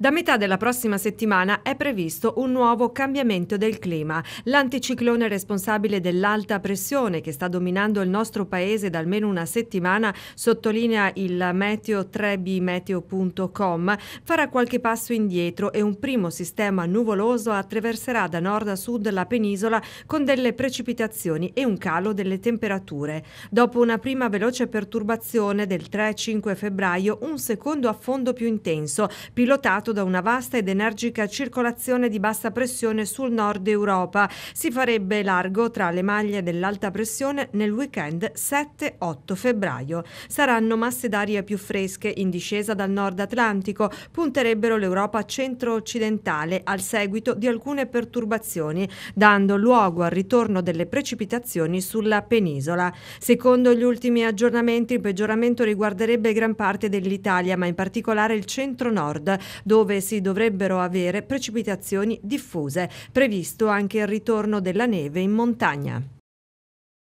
Da metà della prossima settimana è previsto un nuovo cambiamento del clima. L'anticiclone responsabile dell'alta pressione che sta dominando il nostro paese da almeno una settimana, sottolinea il meteo 3bmeteo.com, farà qualche passo indietro e un primo sistema nuvoloso attraverserà da nord a sud la penisola con delle precipitazioni e un calo delle temperature. Dopo una prima veloce perturbazione del 3-5 febbraio, un secondo affondo più intenso, pilotato generato da una vasta ed energica circolazione di bassa pressione sul nord Europa. Si farebbe largo tra le maglie dell'alta pressione nel weekend 7-8 febbraio. Saranno masse d'aria più fresche in discesa dal nord Atlantico, punterebbero l'Europa centro-occidentale al seguito di alcune perturbazioni, dando luogo al ritorno delle precipitazioni sulla penisola. Secondo gli ultimi aggiornamenti il peggioramento riguarderebbe gran parte dell'Italia, ma in particolare il centro-nord, dove dove si dovrebbero avere precipitazioni diffuse. Previsto anche il ritorno della neve in montagna.